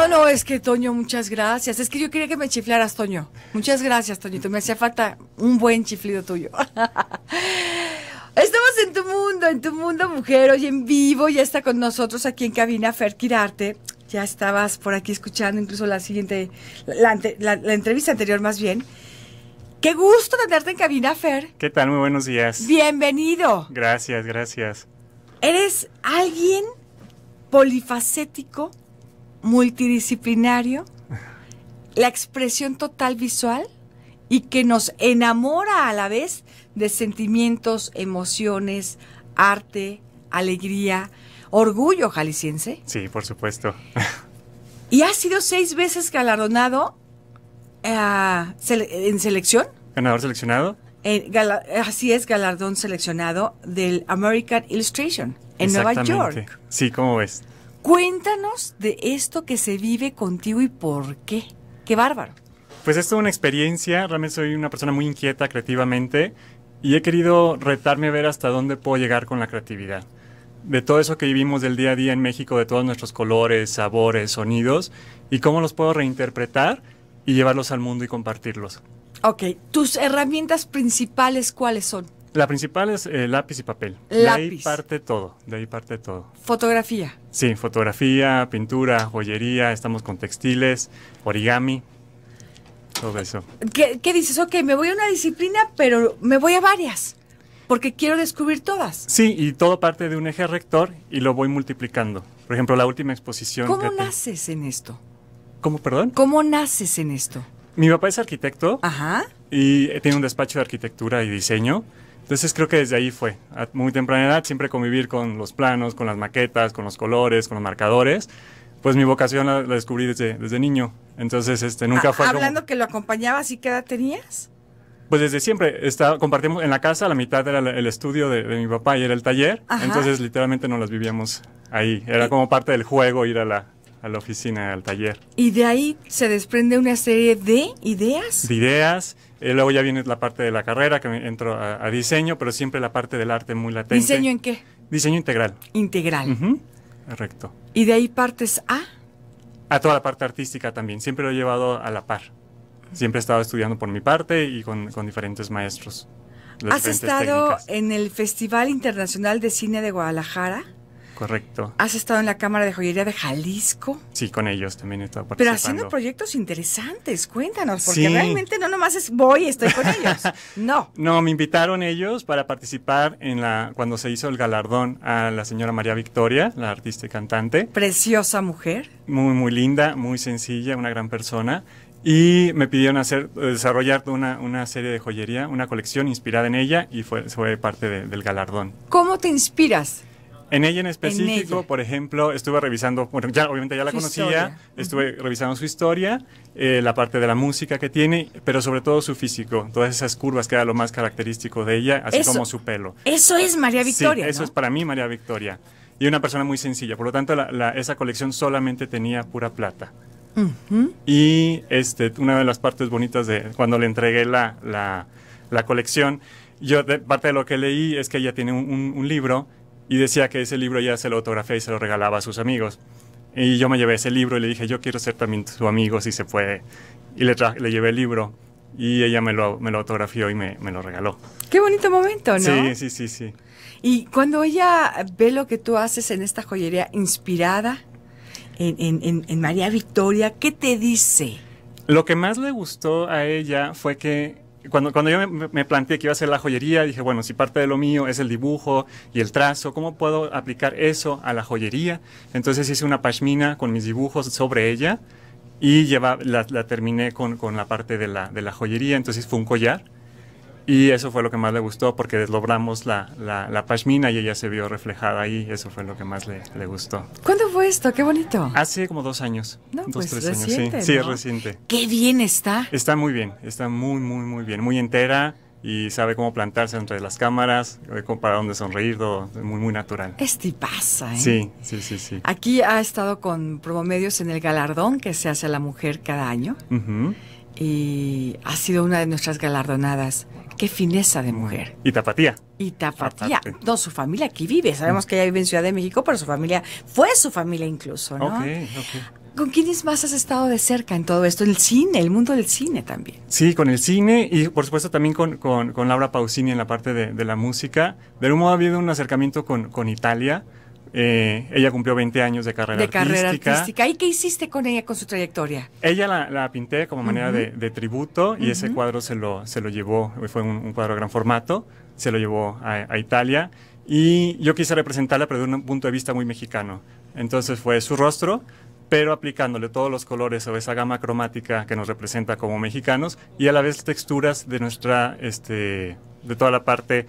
No, no, es que Toño, muchas gracias. Es que yo quería que me chiflaras, Toño. Muchas gracias, Toñito. Me hacía falta un buen chiflido tuyo. Estamos en tu mundo, en tu mundo, mujer. Hoy en vivo ya está con nosotros aquí en cabina Fer Quirarte. Ya estabas por aquí escuchando incluso la siguiente, la entrevista anterior más bien. Qué gusto tenerte en cabina, Fer. ¿Qué tal? Muy buenos días. Bienvenido. Gracias, gracias. Eres alguien polifacético multidisciplinario, la expresión total visual y que nos enamora a la vez de sentimientos, emociones, arte, alegría, orgullo jalisciense. Sí, por supuesto. y ha sido seis veces galardonado eh, en selección. Ganador seleccionado. así es, galardón seleccionado del American Illustration en Nueva York. Sí, como ves? Cuéntanos de esto que se vive contigo y por qué. Qué bárbaro. Pues es una experiencia, realmente soy una persona muy inquieta creativamente y he querido retarme a ver hasta dónde puedo llegar con la creatividad. De todo eso que vivimos del día a día en México, de todos nuestros colores, sabores, sonidos, y cómo los puedo reinterpretar y llevarlos al mundo y compartirlos. Ok, ¿tus herramientas principales cuáles son? La principal es eh, lápiz y papel. Lápiz. De ahí parte todo, de ahí parte todo. Fotografía. Sí, fotografía, pintura, joyería, estamos con textiles, origami, todo eso. ¿Qué, dices? Ok, me voy a una disciplina, pero me voy a varias, porque quiero descubrir todas. Sí, y todo parte de un eje rector y lo voy multiplicando. Por ejemplo, la última exposición. ¿Cómo naces en esto? ¿Cómo, perdón? ¿Cómo naces en esto? Mi papá es arquitecto. Ajá. Y tiene un despacho de arquitectura y diseño. Entonces creo que desde ahí fue, a muy temprana edad, siempre convivir con los planos, con las maquetas, con los colores, con los marcadores. Pues mi vocación la, descubrí desde, niño. Entonces, este, nunca ah, fue... Hablando que lo acompañabas, ¿y qué edad tenías? Pues desde siempre, está, compartimos en la casa, la mitad era el estudio de, mi papá y era el taller, entonces literalmente no las vivíamos ahí, era eh, como parte del juego ir a la, a la oficina, al taller. Y de ahí se desprende una serie de ideas. ideas. Eh, luego ya viene la parte de la carrera, que entro a, diseño, pero siempre la parte del arte muy latente. ¿Diseño en qué? Diseño integral. Integral. Correcto. ¿Y de ahí partes a? A toda la parte artística también. Siempre lo he llevado a la par. Siempre he estado estudiando por mi parte y con, diferentes maestros. ¿Has estado en el Festival Internacional de Cine de Guadalajara? Correcto. ¿Has estado en la Cámara de Joyería de Jalisco? Sí, con ellos también he estado participando. Pero haciendo proyectos interesantes, cuéntanos, porque realmente no nomás es voy, estoy con ellos. No. No, me invitaron ellos para participar en la cuando se hizo el galardón a la señora María Victoria, la artista y cantante. Preciosa mujer. Muy muy linda, muy sencilla, una gran persona. Y me pidieron hacer, desarrollar una, una, serie de joyería, una colección inspirada en ella y fue, fue parte del galardón. ¿Cómo te inspiras? En ella en específico, por ejemplo, estuve revisando, bueno, ya, obviamente ya la conocía, estuve revisando su historia, eh, la parte de la música que tiene, pero sobre todo su físico, todas esas curvas que era lo más característico de ella, así como su pelo. Eso es María Victoria. Sí, Eso es para mí María Victoria. Y una persona muy sencilla, por lo tanto esa colección solamente tenía pura plata. Y este, una de las partes bonitas de cuando le entregué la, colección, yo parte de lo que leí es que ella tiene un libro y decía que ese libro ya se lo autografía y se lo regalaba a sus amigos. Y yo me llevé ese libro y le dije, yo quiero ser también su amigo si se puede. Y le, le llevé el libro y ella me lo, me lo autografió y me, lo regaló. Qué bonito momento, ¿no? Sí, sí, sí, sí. Y cuando ella ve lo que tú haces en esta joyería inspirada en María Victoria, ¿qué te dice? Lo que más le gustó a ella fue que cuando, yo me, planteé que iba a hacer la joyería, dije, bueno, si parte de lo mío es el dibujo y el trazo, ¿cómo puedo aplicar eso a la joyería? Entonces hice una pashmina con mis dibujos sobre ella y lleva, la, terminé con, la parte de la, de la joyería, entonces fue un collar y eso fue lo que más le gustó porque deslobramos la, la, la, pashmina y ella se vio reflejada ahí. Eso fue lo que más le, le gustó. ¿Cuándo fue esto? Qué bonito. Hace como dos años. No, dos, pues tres reciente, años. Sí, sí, es reciente. Qué bien está. Está muy bien. Está muy, muy, muy bien. Muy entera y sabe cómo plantarse entre las cámaras, eh, para dónde sonreír, todo, muy, muy natural. Este pasa, ¿eh? Sí, sí, sí, sí. Aquí ha estado con promedios en el galardón que se hace a la mujer cada año y ha sido una de nuestras galardonadas. Qué fineza de mujer. Y tapatía. Y tapatía. Ah, no, su familia aquí vive. Sabemos que ella vive en Ciudad de México, pero su familia fue su familia incluso, ¿no? Okay, okay. ¿Con quiénes más has estado de cerca en todo esto? El cine, el mundo del cine también. Sí, con el cine y por supuesto también con, Laura Pausini en la parte de, la música. De algún modo ha habido un acercamiento con, con Italia. Eh, ella cumplió 20 años de carrera, de carrera artística. ¿Y qué hiciste con ella, con su trayectoria? Ella la, pinté como manera de, tributo y ese cuadro se lo, se lo llevó, fue un, cuadro de gran formato, se lo llevó a, Italia y yo quise representarla pero de un punto de vista muy mexicano. Entonces fue su rostro, pero aplicándole todos los colores o esa gama cromática que nos representa como mexicanos y a la vez texturas de nuestra, este, de toda la parte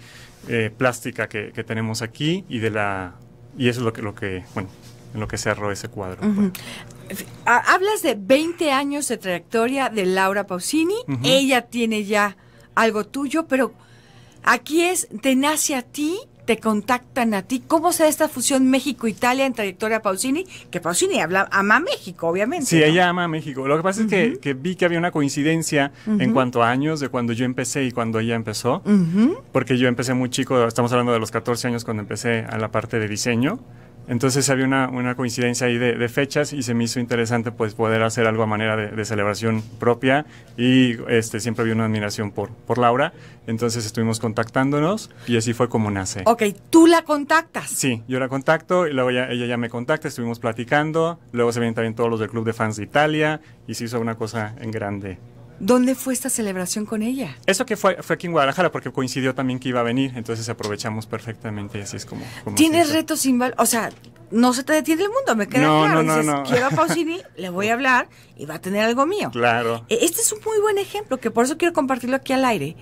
eh, plástica que tenemos aquí y de la y eso es lo que, lo que bueno, en lo que cerró ese cuadro. Pues. Hablas de 20 años de trayectoria de Laura Pausini. Ella tiene ya algo tuyo, pero aquí es, te nace a ti te contactan a ti. ¿Cómo se esta fusión México-Italia en trayectoria Pausini? Que Pausini habla, ama México, obviamente. Sí, ella ama México. Lo que pasa es que, que, vi que había una coincidencia en cuanto a años de cuando yo empecé y cuando ella empezó. Porque yo empecé muy chico, estamos hablando de los 14 años cuando empecé a la parte de diseño. Entonces había una, coincidencia ahí de, fechas y se me hizo interesante pues poder hacer algo a manera de, celebración propia y este, siempre había una admiración por, por Laura. Entonces estuvimos contactándonos y así fue como nace. Ok, ¿tú la contactas? Sí, yo la contacto y luego ella ya me contacta, estuvimos platicando, luego se vienen también todos los del Club de Fans de Italia y se hizo una cosa en grande. ¿Dónde fue esta celebración con ella? Eso que fue, fue aquí en Guadalajara, porque coincidió también que iba a venir, entonces aprovechamos perfectamente y así es como... Tienes retos sin val... O sea, no se te detiene el mundo, me queda claro. No, no, quiero a Pausini, le voy a hablar y va a tener algo mío. Claro. E, este es un muy buen ejemplo, que por eso quiero compartirlo aquí al aire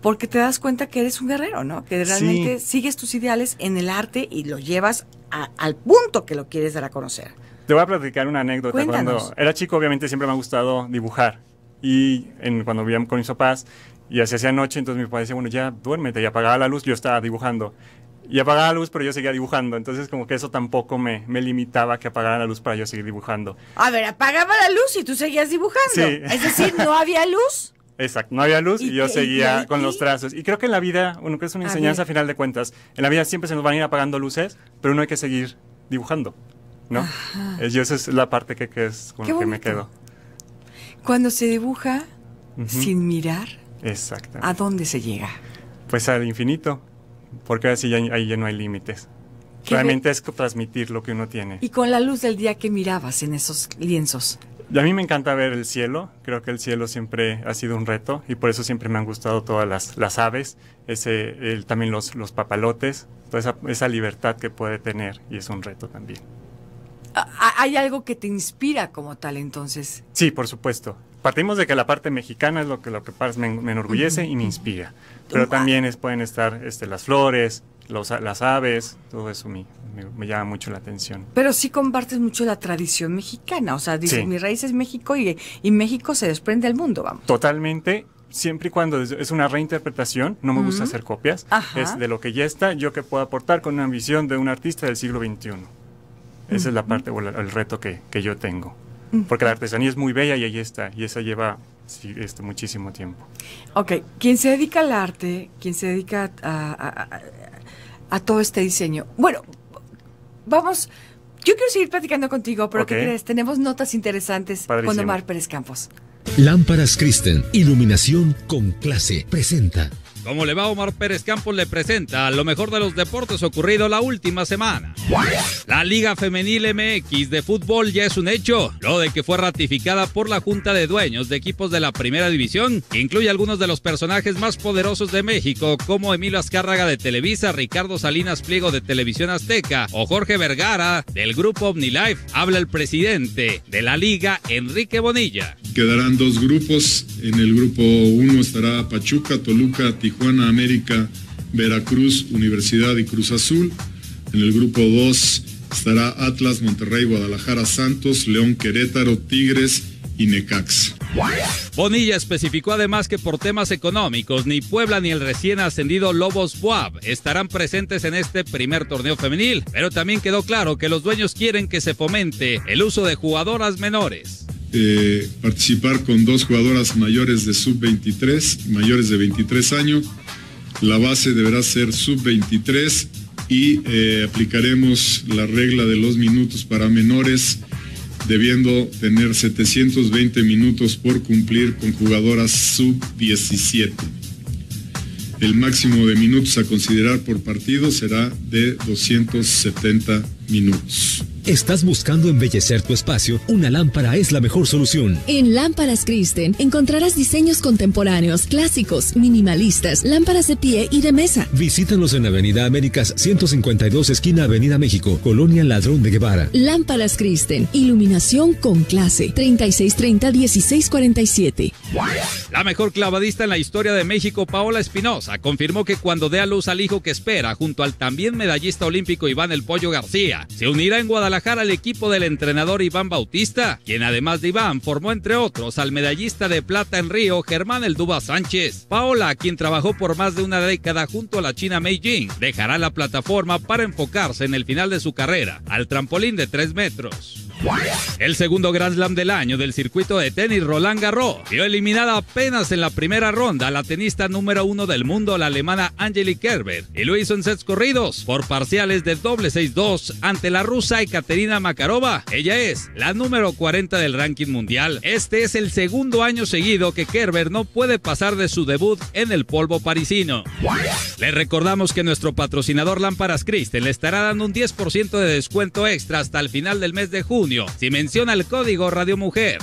porque te das cuenta que eres un guerrero, ¿no? Que realmente sigues tus ideales en el arte y lo llevas al punto que lo quieres dar a conocer. Te voy a platicar una anécdota. Cuando era chico, obviamente siempre me ha gustado dibujar y en, cuando vivíamos con mis papás y así hacía noche, entonces mi papá decía, bueno, ya duérmete y apagaba la luz, yo estaba dibujando. Y apagaba la luz, pero yo seguía dibujando. Entonces, como que eso tampoco me, limitaba que apagara la luz para yo seguir dibujando. A ver, apagaba la luz y tú seguías dibujando. Sí. Es decir, no había luz. Exacto, no había luz y, yo seguía con los trazos. Y creo que en la vida, uno que es una enseñanza a, final de cuentas, en la vida siempre se nos van a ir apagando luces, pero uno hay que seguir dibujando, ¿no? esa es la parte que, es con que me quedo. Cuando se dibuja sin mirar, ¿a dónde se llega? Pues al infinito, porque así ya, ahí ya no hay límites. Realmente es transmitir lo que uno tiene. Y con la luz del día que mirabas en esos lienzos. Y a mí me encanta ver el cielo, creo que el cielo siempre ha sido un reto y por eso siempre me han gustado todas las, aves, ese, también los, los papalotes, toda esa libertad que puede tener y es un reto también hay algo que te inspira como tal entonces. Sí, por supuesto. Partimos de que la parte mexicana es lo que, lo que me, enorgullece y me inspira. Pero también es, pueden estar este, las flores, las aves, todo eso me, me, llama mucho la atención. Pero sí compartes mucho la tradición mexicana, o sea, dices, mi raíz es México y, México se desprende al mundo, vamos. Totalmente, siempre y cuando es una reinterpretación, no me gusta hacer copias, es de lo que ya está, yo que puedo aportar con una visión de un artista del siglo XXI. Esa es la parte el reto que, yo tengo. Porque la artesanía es muy bella y ahí está, y esa lleva este, muchísimo tiempo. Ok, quien se dedica al arte, quien se dedica a, todo este diseño. Bueno, vamos, yo quiero seguir platicando contigo, pero ¿qué crees? Tenemos notas interesantes con Omar Pérez Campos. Lámparas Kristen, iluminación con clase, presenta como le va Omar Pérez Campos? Le presenta lo mejor de los deportes ocurrido la última semana. La Liga Femenil MX de fútbol ya es un hecho, lo de que fue ratificada por la Junta de Dueños de equipos de la Primera División, que incluye algunos de los personajes más poderosos de México, como Emilio Azcárraga de Televisa, Ricardo Salinas Pliego de Televisión Azteca o Jorge Vergara del grupo OmniLife. Habla el presidente de la Liga, Enrique Bonilla. Quedarán dos grupos, en el grupo 1 estará Pachuca, Toluca, Tijuana Tijuana, América, Veracruz, Universidad y Cruz Azul. En el grupo 2 estará Atlas, Monterrey, Guadalajara, Santos, León, Querétaro, Tigres y Necax. Bonilla especificó además que por temas económicos ni Puebla ni el recién ascendido Lobos Buab estarán presentes en este primer torneo femenil, pero también quedó claro que los dueños quieren que se fomente el uso de jugadoras menores participar con dos jugadoras mayores de sub-23, mayores de 23 años. La base deberá ser sub-23 y eh, aplicaremos la regla de los minutos para menores, debiendo tener 720 minutos por cumplir con jugadoras sub-17. El máximo de minutos a considerar por partido será de 270 minutos. ¿Estás buscando embellecer tu espacio? Una lámpara es la mejor solución. En Lámparas Kristen encontrarás diseños contemporáneos, clásicos, minimalistas, lámparas de pie y de mesa. Visítanos en Avenida Américas 152, esquina Avenida México, Colonia Ladrón de Guevara. Lámparas Kristen, iluminación con clase, 3630-1647. La mejor clavadista en la historia de México, Paola Espinosa, confirmó que cuando dé a luz al hijo que espera, junto al también medallista olímpico Iván El Pollo García, se unirá en Guadalajara al equipo del entrenador Iván Bautista, quien además de Iván formó entre otros al medallista de plata en Río, Germán Elduba Sánchez. Paola, quien trabajó por más de una década junto a la China Meijing, dejará la plataforma para enfocarse en el final de su carrera, al trampolín de 3 metros. El segundo Grand Slam del año del circuito de tenis Roland Garros vio eliminada apenas en la primera ronda la tenista número uno del mundo, la alemana Angelique Kerber, y lo hizo en sets corridos por parciales de doble 6-2 ante la rusa Ekaterina Makarova. Ella es la número 40 del ranking mundial. Este es el segundo año seguido que Kerber no puede pasar de su debut en el polvo parisino. Le recordamos que nuestro patrocinador Lámparas Christen le estará dando un 10% de descuento extra hasta el final del mes de junio si menciona el código Radio Mujer.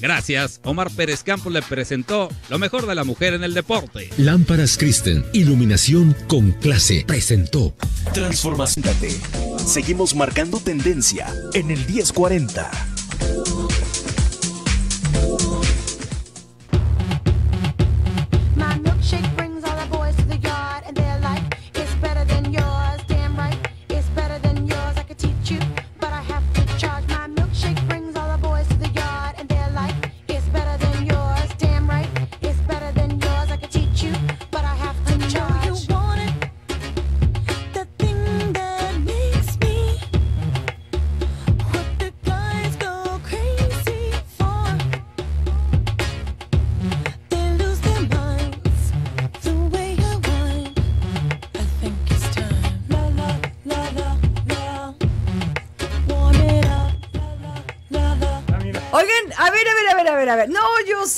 Gracias, Omar Pérez Campos le presentó lo mejor de la mujer en el deporte. Lámparas Kristen, iluminación con clase, presentó. Transformación. Seguimos marcando tendencia en el 1040.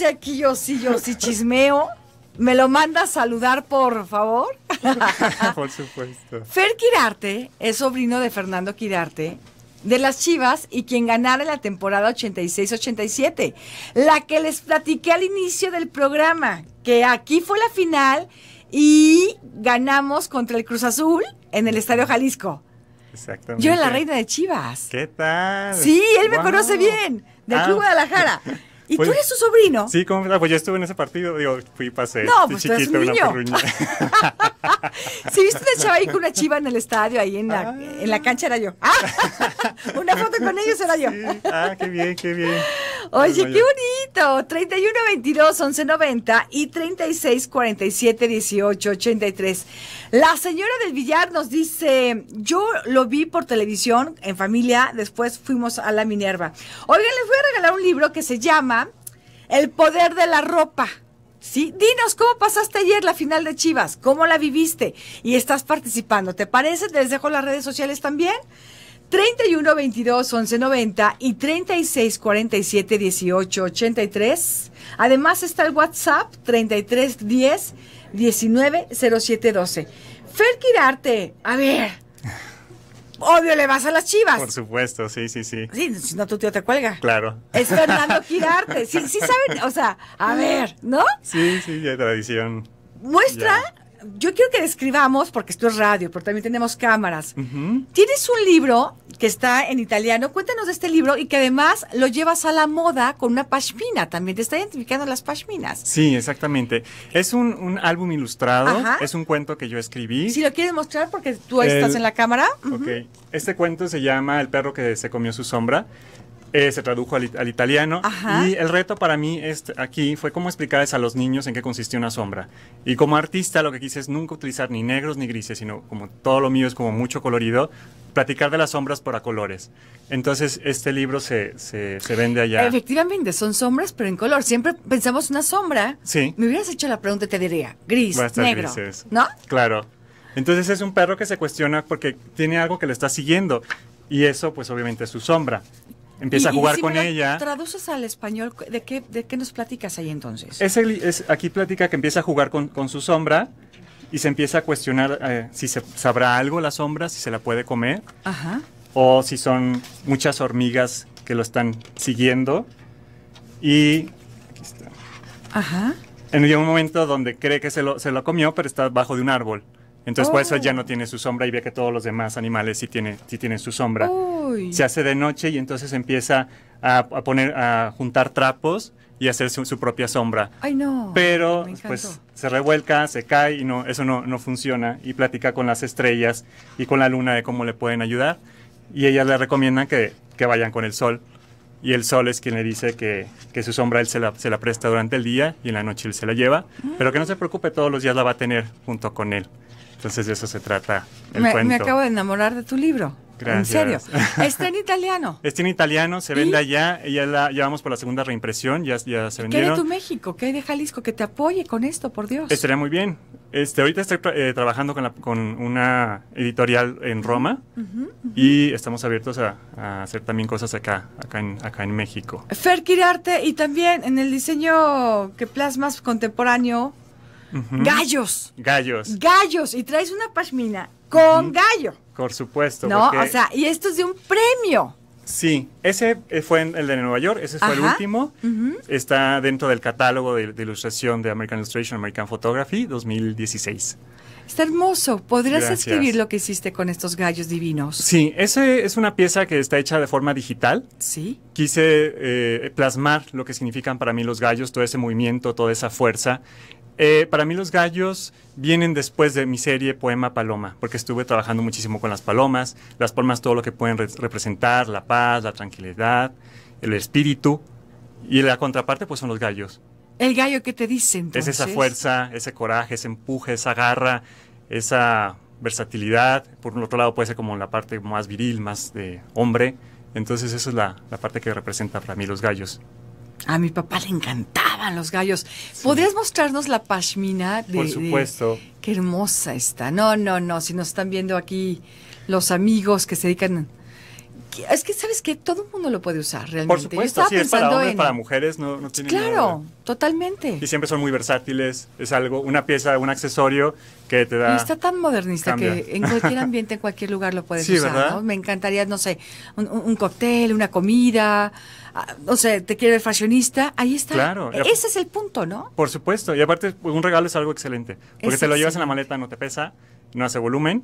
aquí yo sí, yo sí chismeo. ¿Me lo manda a saludar, por favor? por supuesto. Fer Quirarte es sobrino de Fernando Quirarte, de las Chivas y quien ganara la temporada 86-87, la que les platiqué al inicio del programa, que aquí fue la final y ganamos contra el Cruz Azul en el Estadio Jalisco. Exactamente. Yo en la reina de Chivas. ¿Qué tal? Sí, él me conoce bien, de aquí ah. Guadalajara. ¿Y tú pues, eres su sobrino? Sí, ¿cómo? pues yo estuve en ese partido, digo, fui pasé no, pues chiquito un niño. una si viste una chaval con una chiva en el estadio, ahí en la, ah. en la cancha era yo. Ah, una foto con ellos era yo. Ah, qué bien, qué bien. Oye, qué bonito. 31 22 11 90 y 36 47 18 83. La señora del billar nos dice, yo lo vi por televisión en familia, después fuimos a la Minerva. Oigan, les voy a regalar un libro que se llama el poder de la ropa. ¿Sí? Dinos cómo pasaste ayer la final de Chivas, cómo la viviste y estás participando. ¿Te parece? Te les dejo las redes sociales también. 31 22 11 90 y 36 47 18 83. Además está el WhatsApp 33 10 19 07 12. Fer Quirarte, a ver, Obvio, le vas a las chivas. Por supuesto, sí, sí, sí. Sí, si no, tu tío te cuelga. Claro. Es Fernando Girarte. Sí, sí, saben, o sea, a ver, ¿no? Sí, sí, ya tradición. Muestra yo quiero que describamos, porque esto es radio, pero también tenemos cámaras. Tienes un libro que está en italiano, cuéntanos de este libro y que además lo llevas a la moda con una pashmina también, te está identificando las pashminas. Sí, exactamente. Es un, álbum ilustrado, es un cuento que yo escribí. Si lo quieres mostrar porque tú estás en la cámara. este cuento se llama El perro que se comió su sombra. Eh, se tradujo al, italiano. Y el reto para mí este, aquí fue cómo explicarles a los niños en qué consistía una sombra. Y como artista lo que quise es nunca utilizar ni negros ni grises, sino como todo lo mío es como mucho colorido, platicar de las sombras por a colores. Entonces, este libro se, se, vende allá. Efectivamente, son sombras, pero en color. Siempre pensamos una sombra. Sí. Me hubieras hecho la pregunta y te diría, gris, negro. ¿No? Claro. Entonces es un perro que se cuestiona porque tiene algo que le está siguiendo. Y eso, pues obviamente, es su sombra. Empieza a jugar con ella. Traduces al español, ¿de qué, de qué nos platicas ahí entonces? Es, es aquí platica que empieza a jugar con, con su sombra y se empieza a cuestionar eh, si sabrá algo la sombra, si se la puede comer. Ajá. O si son muchas hormigas que lo están siguiendo. Y. Aquí está. Ajá. En un momento donde cree que se lo, se lo comió, pero está bajo de un árbol. Entonces, por eso ya oh. no tiene su sombra y ve que todos los demás animales sí, tienen sí tienen su sombra. Se hace de noche y entonces empieza a, poner, a juntar trapos y hacer su, propia sombra. Pero, pues, se revuelca, se cae y no, eso no, no funciona. Y platica con las estrellas y con la luna de cómo le pueden ayudar. Y ellas le recomiendan que, que vayan con el sol. Y el sol es quien le dice que, que su sombra él se la, se la, presta durante el día y en la noche él se la lleva. Pero que no se preocupe, todos los días la va a tener junto con él. Entonces de eso se trata me, acabo de enamorar de tu libro. Gracias. En serio. Está en italiano. Está en italiano, se vende allá, ya, la, llevamos por la segunda reimpresión, ya, ya se vendieron. ¿Qué hay de tu México? ¿Qué hay de Jalisco? Que te apoye con esto, por Dios. Estaría muy bien. Este, ahorita estoy eh, trabajando con, una editorial en Roma y estamos abiertos a, hacer también cosas acá, acá en, acá en México. Fer Kirarte y también en el diseño que plasmas contemporáneo, Gallos. Gallos. Gallos. Y traes una pasmina con gallo. Por supuesto. No, o sea, y esto es de un premio. Sí, ese eh, fue el de Nueva York, ese fue el último. Está dentro del catálogo de, ilustración de American Illustration, American Photography 2016. Está hermoso. ¿Podrías escribir lo que hiciste con estos gallos divinos? Sí, esa es una pieza que está hecha de forma digital. Sí. Quise eh, plasmar lo que significan para mí los gallos, todo ese movimiento, toda esa fuerza. Eh, para mí los gallos vienen después de mi serie Poema Paloma, porque estuve trabajando muchísimo con las palomas, las palmas todo lo que pueden representar, la paz, la tranquilidad, el espíritu, y la contraparte pues son los gallos. El gallo que te dicen. Es esa fuerza, ese coraje, ese empuje, esa garra, esa versatilidad. Por un otro lado puede ser como la parte más viril, más de hombre. Entonces esa es la parte que representa para mí los gallos. A mi papá le encantaban los gallos. ¿Podrías mostrarnos la pashmina? Por supuesto. qué hermosa está. No, no, no. Si nos están viendo aquí los amigos que se dedican es que sabes que todo el mundo lo puede usar realmente. Por supuesto, es para hombres, para mujeres, no, tiene Claro, nada Claro, totalmente. Y siempre son muy versátiles, es algo, una pieza, un accesorio que te da. está tan modernista que en cualquier ambiente, en cualquier lugar lo puedes usar. Me encantaría, no sé, un cóctel, una comida, Ah, o sea, te quiere ver fashionista, ahí está. Claro. Ese es el punto, ¿no? Por supuesto. Y aparte, un regalo es algo excelente. Porque te lo llevas en la maleta, no te pesa, no hace volumen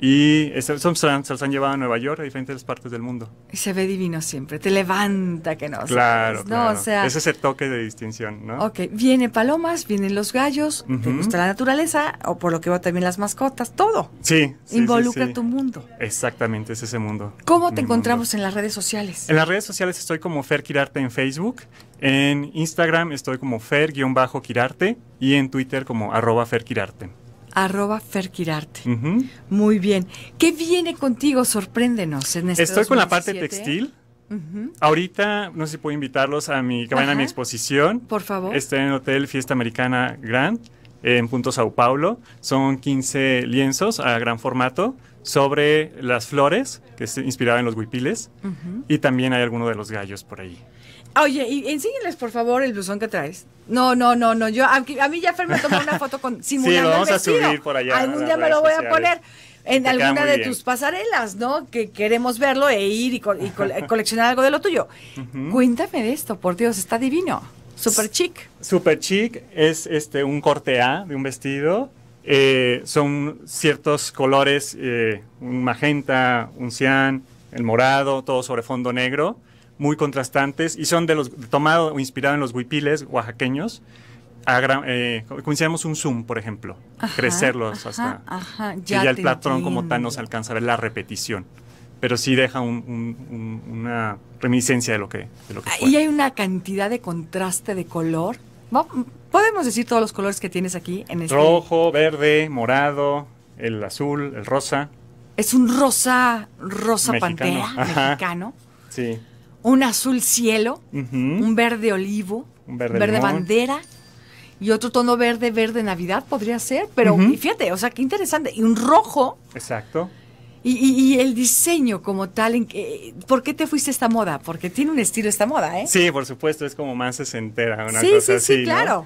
y se, se los han llevado a Nueva York, a diferentes partes del mundo. Y se ve divino siempre, te levanta que no. Claro, es ese toque de distinción, ¿no? Ok, viene palomas, vienen los gallos, te gusta la naturaleza, o por lo que va también las mascotas, todo. Sí. Involucra sí, tu mundo. Exactamente, es ese mundo. ¿Cómo te encontramos en las redes sociales? En las redes sociales estoy como Fer Kirarte en Facebook, en Instagram estoy como Fer-Kirarte y en Twitter como arroba Fer Kirarte arroba Ferquirarte. Muy bien. ¿Qué viene contigo? Sorpréndenos en este Estoy con la parte textil. Ahorita, no sé si puedo invitarlos a mi, que a mi exposición. Por favor. Está en el Hotel Fiesta Americana Grand, en Punto Sao Paulo. Son 15 lienzos a gran formato sobre las flores, que es inspirado en los huipiles, y también hay alguno de los gallos por ahí. Oye, y por favor el blusón que traes. No, no, no, no. Yo, a, mí ya Fer me tomó una foto con simulando sí, vamos a subir por allá. Algún día me lo voy a poner en alguna de tus pasarelas, ¿no? Que queremos verlo e ir y, coleccionar algo de lo tuyo. Cuéntame de esto, por Dios, está divino. Super chic. Super chic es este un corte A de un vestido. Eh, son ciertos colores, eh, un magenta, un cian, el morado, todo sobre fondo negro muy contrastantes y son de los tomados o inspirado en los huipiles oaxaqueños. Eh, un zoom, por ejemplo, crecerlos hasta ya, que el platrón como tal nos alcanza a ver la repetición pero sí deja una reminiscencia de lo que, de lo ah, fue. Y hay una cantidad de contraste de color. Podemos decir todos los colores que tienes aquí en este. Rojo, verde, morado, el azul, el rosa. Es un rosa, rosa pantera mexicano. Sí un azul cielo, un verde olivo, un verde, bandera y otro tono verde, verde Navidad podría ser, pero fíjate, o sea, qué interesante, y un rojo. Exacto. Y, el diseño como tal, ¿por qué te fuiste a esta moda? Porque tiene un estilo esta moda, ¿eh? Sí, por supuesto, es como más sesentera, una cosa sí, así. Sí, claro.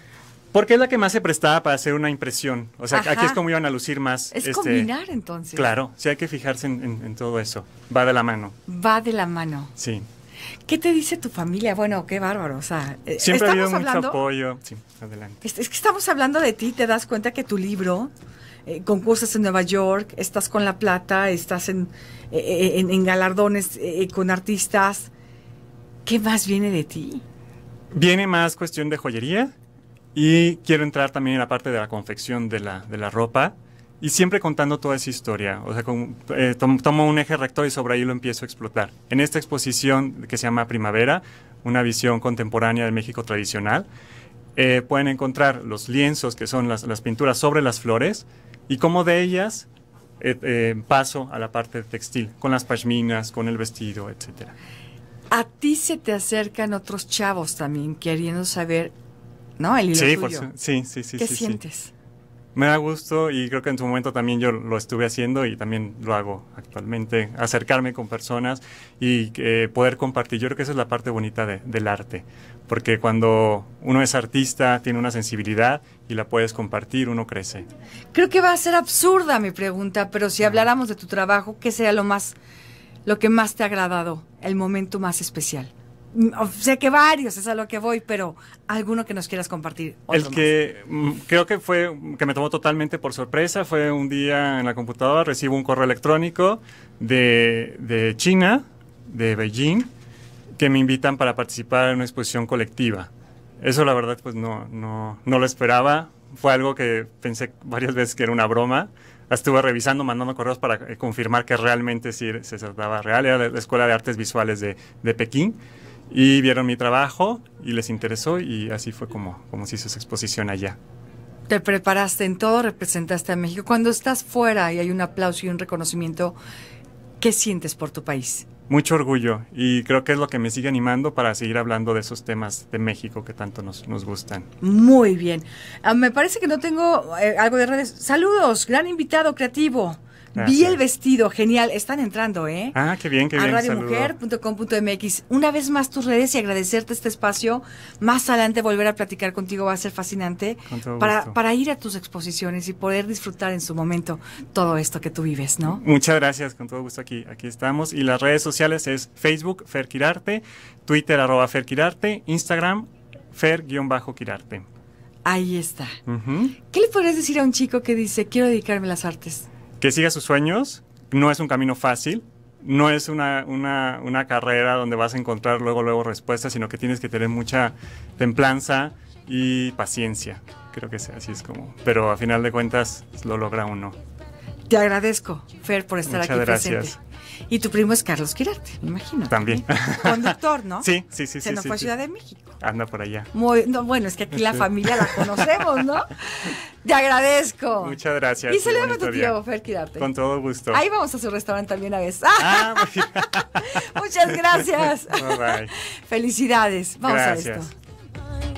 Porque es la que más se prestaba para hacer una impresión. O sea, aquí es como iban a lucir más. Es este, combinar entonces. Claro, sí hay que fijarse en todo eso. Va de la mano. Va de la mano. Sí. ¿Qué te dice tu familia? Bueno, qué bárbaro. O sea, eh, Siempre ha habido mucho apoyo. Sí, adelante. Es, que estamos hablando de ti, te das cuenta que tu libro, eh, concursos concursas en Nueva York, estás con La Plata, estás en, eh, en, galardones con artistas. ¿Qué más viene de ti? Viene más cuestión de joyería y quiero entrar también en la parte de la confección de la, de la ropa y siempre contando toda esa historia, o sea, como, eh, tomo un eje rector y sobre ahí lo empiezo a explotar. En esta exposición que se llama Primavera, una visión contemporánea del México tradicional, eh, pueden encontrar los lienzos, que son las, pinturas sobre las flores, y cómo de ellas eh, paso a la parte textil, con las pashminas, con el vestido, etc. A ti se te acercan otros chavos también queriendo saber, ¿no? El sí, sí, sí, ¿Qué sientes? me da gusto y creo que en su momento también yo lo estuve haciendo y también lo hago actualmente, acercarme con personas y eh, poder compartir. Yo creo que esa es la parte bonita del arte, porque cuando uno es artista tiene una sensibilidad y la puedes compartir, uno crece. Creo que va a ser absurda mi pregunta, pero si habláramos de tu trabajo, ¿qué sería lo más, lo que más te ha agradado, el momento más especial? sé que varios, es a lo que voy, pero alguno que nos quieras compartir. el que mm, creo que fue, que me tomó totalmente por sorpresa, fue un día en la computadora, recibo un correo electrónico de, China, de Beijing, que me invitan para participar en una exposición colectiva. Eso la verdad pues no, no, no lo esperaba, fue algo que pensé varias veces que era una broma, estuve revisando, mandando correos para eh, confirmar que realmente sí se trataba real. Era la Escuela de Artes Visuales de, de Pekín y vieron mi trabajo y les interesó y así fue como, como se hizo esa exposición allá. Te preparaste en todo, representaste a México. Cuando estás fuera y hay un aplauso y un reconocimiento, ¿qué sientes por tu país? Mucho orgullo y creo que es lo que me sigue animando para seguir hablando de esos temas de México que tanto nos, nos gustan. Muy bien. Ah, me parece que no tengo eh, algo de redes. Saludos, gran invitado creativo. Ah, Vi el vestido, genial. Están entrando, ¿eh? Ah, qué bien, qué bien. radiomujer.com.mx. Una vez más tus redes y agradecerte este espacio. Más adelante volver a platicar contigo va a ser fascinante. para, para ir a tus exposiciones y poder disfrutar en su momento todo esto que tú vives, ¿no? Muchas gracias, con todo gusto aquí. Aquí estamos. Y las redes sociales es Facebook, kirarte Twitter, arroba kirarte Instagram, fer kirarte Ahí está. ¿Qué le podrías decir a un chico que dice, quiero dedicarme a las artes? que siga sus sueños. No es un camino fácil, no es una, una, carrera donde vas a encontrar luego, luego respuestas, sino que tienes que tener mucha templanza y paciencia. Creo que sea así es como. Pero a final de cuentas lo logra uno. Te agradezco, Fer, por estar Muchas aquí gracias. presente. Y tu primo es Carlos Quirarte, me imagino. También. Conductor, ¿no? Sí, sí, sí. Se sí, nos fue a Ciudad de México. Anda por allá. Muy, no, bueno, es que aquí la familia la conocemos, ¿no? Te agradezco. Muchas gracias. Y celebra tu tío, Fer Quirarte. Con todo gusto. Ahí vamos a su restaurante también a vez. Ah, Muchas gracias. Bye, bye. Felicidades. Vamos a esto.